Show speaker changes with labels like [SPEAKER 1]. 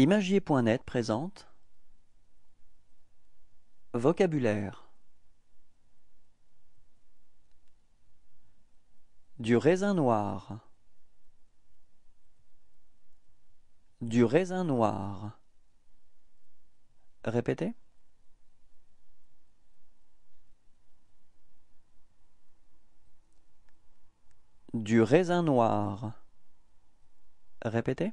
[SPEAKER 1] Imagier.net présente Vocabulaire Du raisin noir Du raisin noir Répétez Du raisin noir Répétez